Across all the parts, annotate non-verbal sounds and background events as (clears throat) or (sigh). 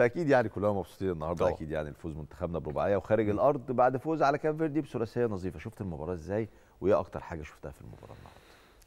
بالتاكيد يعني كلنا مبسوطين النهارده اكيد يعني الفوز منتخبنا برباعيه وخارج الارض بعد فوز على كاب فيردي بثلاثيه نظيفه شفت المباراه ازاي وايه اكتر حاجه شفتها في المباراه النهارده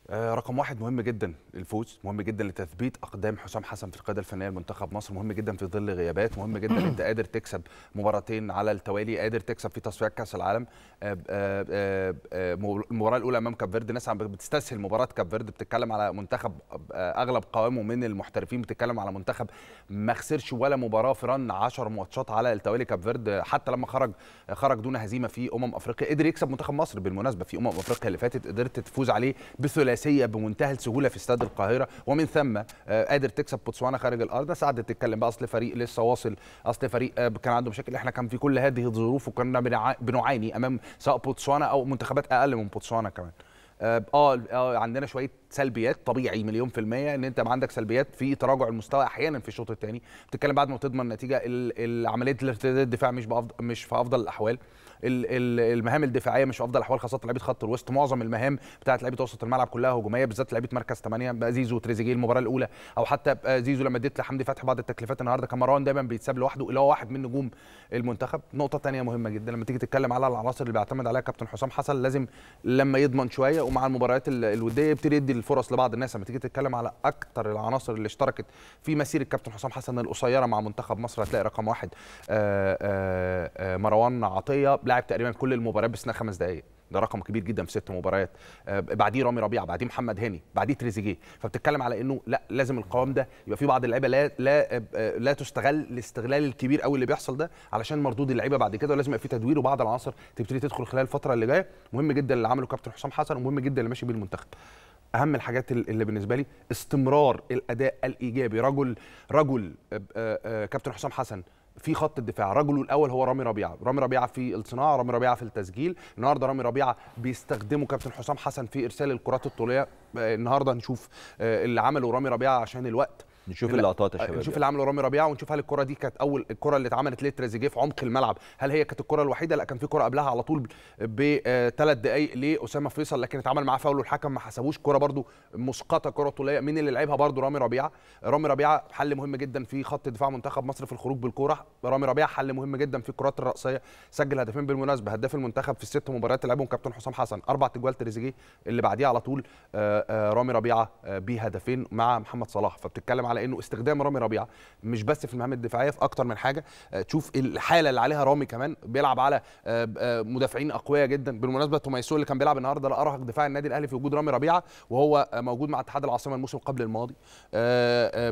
آه، رقم واحد مهم جدا الفوز مهم جدا لتثبيت اقدام حسام حسن في القياده الفنيه لمنتخب مصر مهم جدا في ظل غيابات مهم جدا انت (clears throat) قادر تكسب مباراتين على التوالي قادر تكسب في تصفيات كاس العالم آه، آه، المباراه الاولى امام كاب فيرد الناس عم بتستسهل مباراه كاب فيرد بتتكلم على منتخب اغلب قوامه من المحترفين بتتكلم على منتخب ما خسرش ولا مباراه في رن 10 ماتشات على التوالي كاب فيرد حتى لما خرج خرج دون هزيمه في امم افريقيا قدر يكسب منتخب مصر بالمناسبه في امم افريقيا اللي فاتت قدرت تفوز عليه بثلاثي ثلاثيه بمنتهى السهوله في استاد القاهره ومن ثم آه، قادر تكسب بوتسوانا خارج الارض ده سعد تتكلم بقى اصل فريق لسه واصل اصل فريق آه، كان عنده مشاكل احنا كان في كل هذه الظروف وكنا بنعاني امام سواء بوتسوانا او منتخبات اقل من بوتسوانا كمان اه, آه، عندنا شويه سلبيات طبيعي مليون في المية ان انت عندك سلبيات في تراجع المستوى احيانا في الشوط الثاني بتتكلم بعد ما تضمن نتيجة عملية الدفاع مش مش في افضل الاحوال المهام الدفاعيه مش في افضل الاحوال خاصه لعيبه خط الوسط معظم المهام بتاعت لعيبه وسط الملعب كلها هجوميه بالذات لعيبه مركز 8 زيزو وتريزيجيه المباراه الاولى او حتى زيزو لما اديت لحمدي فتحي بعض التكليفات النهارده مروان دايما بيتساب لوحده اللي هو واحد من نجوم المنتخب نقطه ثانيه مهمه جدا لما تيجي تتكلم على العناصر اللي بيعتمد عليها كابتن حسام حسن لازم لما يضمن شويه ومع المباريات الوديه يبتدي يدي الفرص لبعض الناس لما تيجي تتكلم على اكثر العناصر اللي اشتركت في مسيره كابتن حسام حسن القصيره مع منتخب مصر هتلاقي رقم واحد آه، آه، آه، مروان عطيه لاعب تقريبا كل المباريات بسنه خمس دقائق ده رقم كبير جدا في ست مباريات بعديه رامي ربيعه بعديه محمد هاني بعديه تريزيجيه فبتتكلم على انه لا لازم القوام ده يبقى في بعض اللعيبه لا لا لا تستغل الاستغلال الكبير قوي اللي بيحصل ده علشان مردود اللعيبه بعد كده ولازم يبقى في تدوير وبعض العناصر تبتدي تدخل خلال الفتره اللي جايه مهم جدا اللي عمله كابتن حسام حسن ومهم جدا اللي ماشي بيه المنتخب اهم الحاجات اللي بالنسبه لي استمرار الاداء الايجابي رجل رجل آه، آه، كابتن حسام حسن في خط الدفاع رجله الاول هو رامي ربيعه رامي ربيعه في الصناعه رامي ربيعه في التسجيل النهارده رامي ربيعه بيستخدمه كابتن حسام حسن في ارسال الكرات الطوليه آه، النهارده هنشوف اللي عمله رامي ربيعه عشان الوقت نشوف اللقطات يا آه، شباب نشوف يعني. اللي عمله رامي ربيعه ونشوف هل الكره دي كانت اول الكره اللي اتعملت لتريزيجيه في عمق الملعب هل هي كانت الكره الوحيده لا كان في كره قبلها على طول بثلاث آه، دقائق لاسامه فيصل لكن اتعمل معاه فاول والحكم ما حسبوش كره برده مسقطه كره طوليه مين اللي لعبها برده رامي ربيعه رامي ربيعه حل مهم جدا في خط دفاع منتخب مصر في الخروج بالكره رامي ربيعه حل مهم جدا في الكرات الراسيه سجل هدفين بالمناسبه هداف المنتخب في الست مباريات اللي لعبهم كابتن حسام حسن اربع تجوال تريزيجيه اللي بعديها على طول آه، رامي ربيعه بهدفين مع محمد صلاح فبتتكلم على انه استخدام رامي ربيعه مش بس في المهام الدفاعيه في اكتر من حاجه آه، تشوف الحاله اللي عليها رامي كمان بيلعب على آه، آه، مدافعين اقوياء جدا بالمناسبه توميسو اللي كان بيلعب النهارده لارهق دفاع النادي الاهلي في وجود رامي ربيعه وهو موجود مع اتحاد العاصمه الموسم قبل الماضي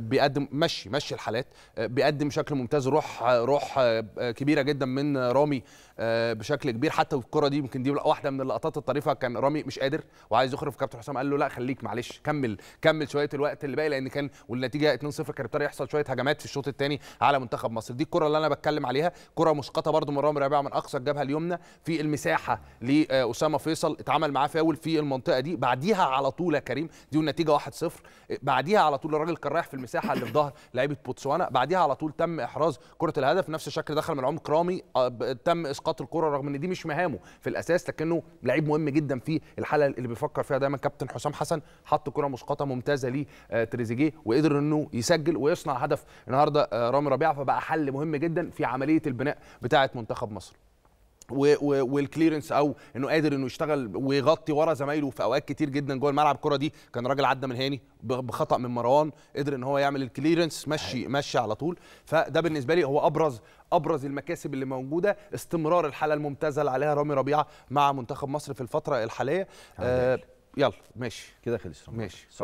بيقدم مشي مشي الحالات بيقدم بشكل ممتاز روح روح كبيره جدا من رامي بشكل كبير حتى الكره دي يمكن دي واحده من اللقطات الطريفه كان رامي مش قادر وعايز يخرج كابتن حسام قال له لا خليك معلش كمل كمل شويه الوقت اللي باقي لان كان والنتيجه الدقيقه 2-0 كان ابتدى يحصل شويه هجمات في الشوط الثاني على منتخب مصر دي الكره اللي انا بتكلم عليها كره مسقطه برده من رامي ربيعه من اقصى الجبهه اليمنى في المساحه لاسامه فيصل اتعمل معاه فاول في المنطقه دي بعديها على طول يا كريم دي النتيجه 1-0 بعديها على طول الراجل كان رايح في المساحه اللي في ظهر لعيبه بوتسوانا بعديها على طول تم احراز كره الهدف نفس الشكل دخل من عمق رامي آه، تم اسقاط الكره رغم ان دي مش مهامه في الاساس لكنه لعيب مهم جدا في الحاله اللي بيفكر فيها دايما كابتن حسام حسن حط كره مسقطه ممتازه ليه تريزيجيه وقدر انه انه يسجل ويصنع هدف النهارده آه، رامي ربيعه فبقى حل مهم جدا في عمليه البناء بتاعه منتخب مصر والكليرنس او انه قادر انه يشتغل ويغطي ورا زمايله في اوقات كتير جدا جوه الملعب الكره دي كان راجل عدى من هاني بخطا من مروان قدر ان هو يعمل الكليرنس مشي أيوة. مشي على طول فده بالنسبه لي هو ابرز ابرز المكاسب اللي موجوده استمرار الحاله الممتازه اللي عليها رامي ربيعه مع منتخب مصر في الفتره الحاليه آه يلا ماشي كده خلص ماشي